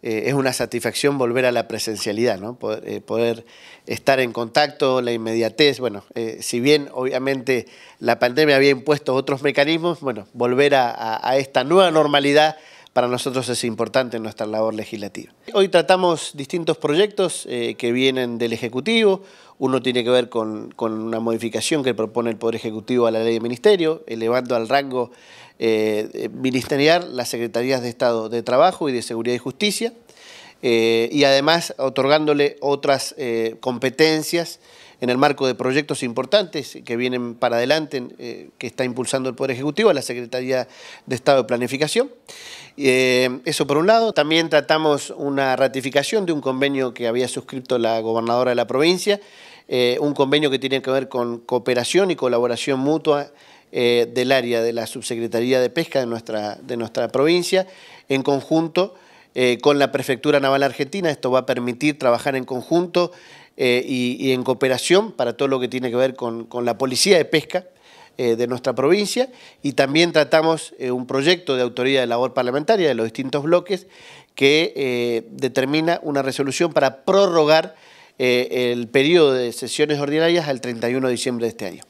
Eh, es una satisfacción volver a la presencialidad, ¿no? poder, eh, estar en contacto, la inmediatez. Bueno, eh, si bien obviamente la pandemia había impuesto otros mecanismos, bueno, volver a, esta nueva normalidad para nosotros es importante en nuestra labor legislativa. Hoy tratamos distintos proyectos que vienen del Ejecutivo. Uno tiene que ver con, con, una modificación que propone el Poder Ejecutivo a la ley de ministerio, elevando al rango eh, eh, ministerial las Secretarías de Estado de Trabajo y de Seguridad y Justicia, eh, y además otorgándole otras competencias en el marco de proyectos importantes que vienen para adelante, que está impulsando el Poder Ejecutivo, a la Secretaría de Estado de Planificación. eso por un lado. También tratamos una ratificación de un convenio que había suscrito la gobernadora de la provincia, un convenio que tiene que ver con cooperación y colaboración mutua eh, del área de la Subsecretaría de Pesca de nuestra, de nuestra provincia, en conjunto eh, con la Prefectura Naval Argentina. Esto va a permitir trabajar en conjunto eh, y, en cooperación para todo lo que tiene que ver con, con la Policía de Pesca de nuestra provincia y también tratamos un proyecto de autoridad de labor parlamentaria de los distintos bloques que determina una resolución para prorrogar el periodo de sesiones ordinarias al 31 de diciembre de este año.